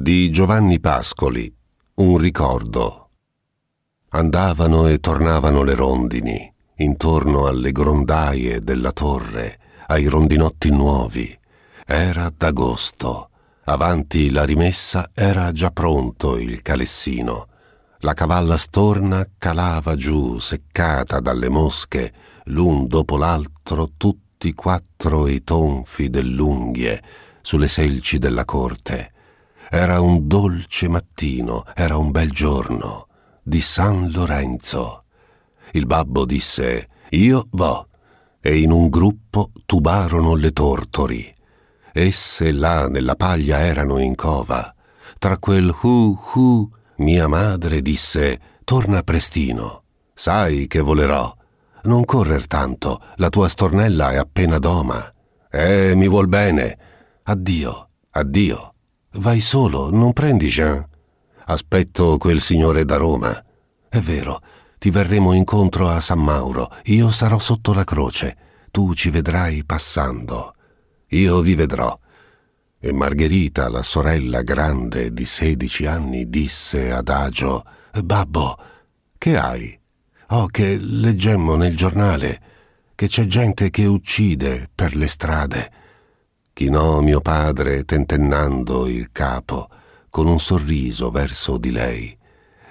di Giovanni Pascoli, un ricordo. Andavano e tornavano le rondini, intorno alle grondaie della torre, ai rondinotti nuovi. Era d'agosto. Avanti la rimessa era già pronto il calessino. La cavalla storna calava giù, seccata dalle mosche, l'un dopo l'altro tutti quattro i tonfi dell'unghie sulle selci della corte. Era un dolce mattino, era un bel giorno, di San Lorenzo. Il babbo disse, io vo, e in un gruppo tubarono le tortori. Esse là nella paglia erano in cova. Tra quel hu hu mia madre disse, torna prestino, sai che volerò. Non correr tanto, la tua stornella è appena doma. Eh, mi vuol bene. Addio, addio. Vai solo, non prendi Jean. Aspetto quel signore da Roma. È vero, ti verremo incontro a San Mauro. Io sarò sotto la croce. Tu ci vedrai passando. Io vi vedrò. E Margherita, la sorella grande di sedici anni, disse adagio Babbo, che hai? Oh, che leggemmo nel giornale che c'è gente che uccide per le strade chinò mio padre tentennando il capo con un sorriso verso di lei.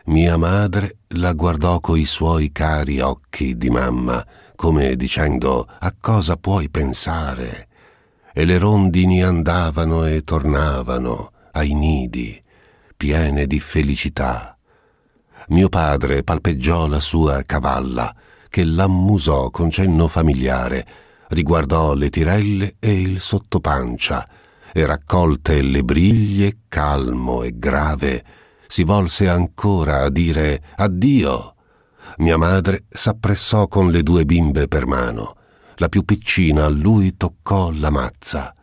Mia madre la guardò coi suoi cari occhi di mamma, come dicendo a cosa puoi pensare. E le rondini andavano e tornavano ai nidi, piene di felicità. Mio padre palpeggiò la sua cavalla, che l'ammusò con cenno familiare, riguardò le tirelle e il sottopancia e raccolte le briglie, calmo e grave, si volse ancora a dire addio. Mia madre s'appressò con le due bimbe per mano. La più piccina a lui toccò la mazza.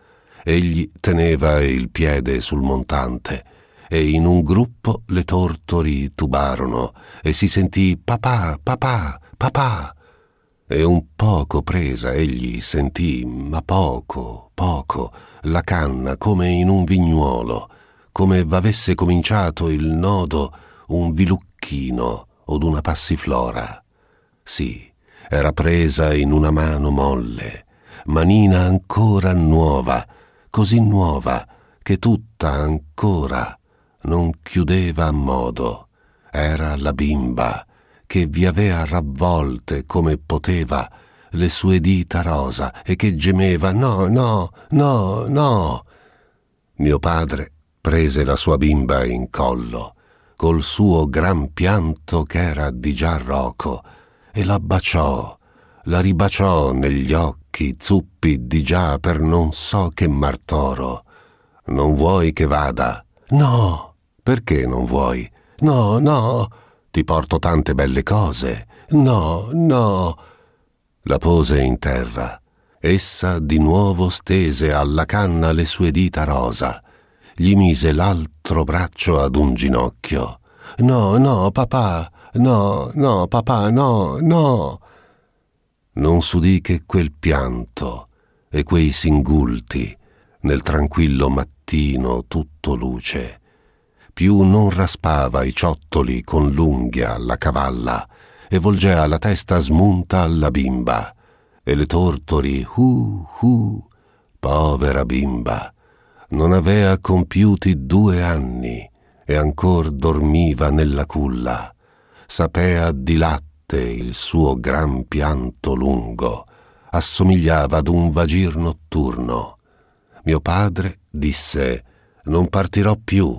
Egli teneva il piede sul montante e in un gruppo le tortori tubarono e si sentì papà, papà, papà e un poco presa egli sentì, ma poco, poco, la canna come in un vignuolo, come v'avesse cominciato il nodo un vilucchino o d'una passiflora. Sì, era presa in una mano molle, manina ancora nuova, così nuova che tutta ancora non chiudeva a modo. Era la bimba, che vi avea ravvolte come poteva le sue dita rosa e che gemeva no, no, no, no. Mio padre prese la sua bimba in collo, col suo gran pianto che era di già roco, e la baciò, la ribaciò negli occhi zuppi di già per non so che martoro. Non vuoi che vada? No! Perché non vuoi? No, no! Ti porto tante belle cose. No, no. La pose in terra. Essa di nuovo stese alla canna le sue dita rosa. Gli mise l'altro braccio ad un ginocchio. No, no, papà, no, no, papà, no, no. Non s'udì che quel pianto e quei singulti nel tranquillo mattino tutto luce più non raspava i ciottoli con l'unghia alla cavalla e volgea la testa smunta alla bimba. E le tortori, uh, uh, povera bimba, non avea compiuti due anni e ancor dormiva nella culla. Sapea di latte il suo gran pianto lungo, assomigliava ad un vagir notturno. Mio padre disse, non partirò più,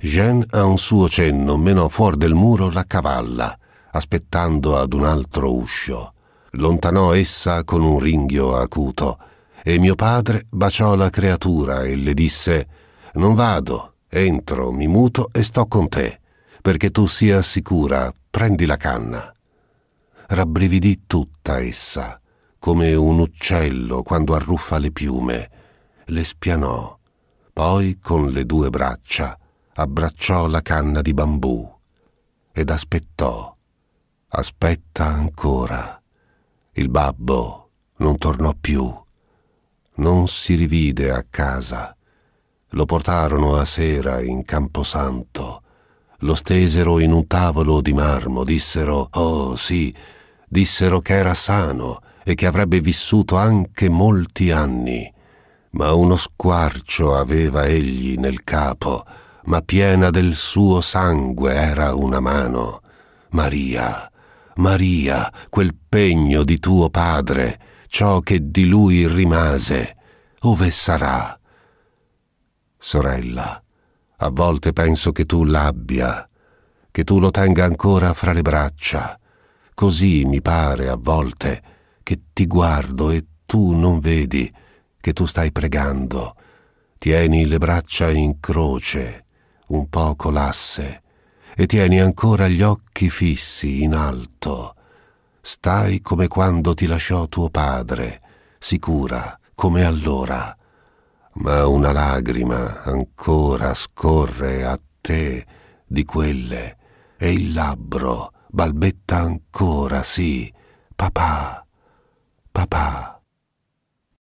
Jean a un suo cenno menò fuori del muro la cavalla, aspettando ad un altro uscio. Lontanò essa con un ringhio acuto e mio padre baciò la creatura e le disse «Non vado, entro, mi muto e sto con te, perché tu sia sicura, prendi la canna». Rabbrividì tutta essa, come un uccello quando arruffa le piume, le spianò, poi con le due braccia abbracciò la canna di bambù ed aspettò. Aspetta ancora. Il babbo non tornò più. Non si rivide a casa. Lo portarono a sera in Camposanto. Lo stesero in un tavolo di marmo. Dissero, oh sì, dissero che era sano e che avrebbe vissuto anche molti anni. Ma uno squarcio aveva egli nel capo ma piena del suo sangue era una mano. Maria, Maria, quel pegno di tuo padre, ciò che di lui rimase, ove sarà? Sorella, a volte penso che tu l'abbia, che tu lo tenga ancora fra le braccia. Così mi pare a volte che ti guardo e tu non vedi che tu stai pregando. Tieni le braccia in croce un poco lasse, e tieni ancora gli occhi fissi in alto. Stai come quando ti lasciò tuo padre, sicura come allora. Ma una lagrima ancora scorre a te di quelle, e il labbro balbetta ancora, sì, papà, papà.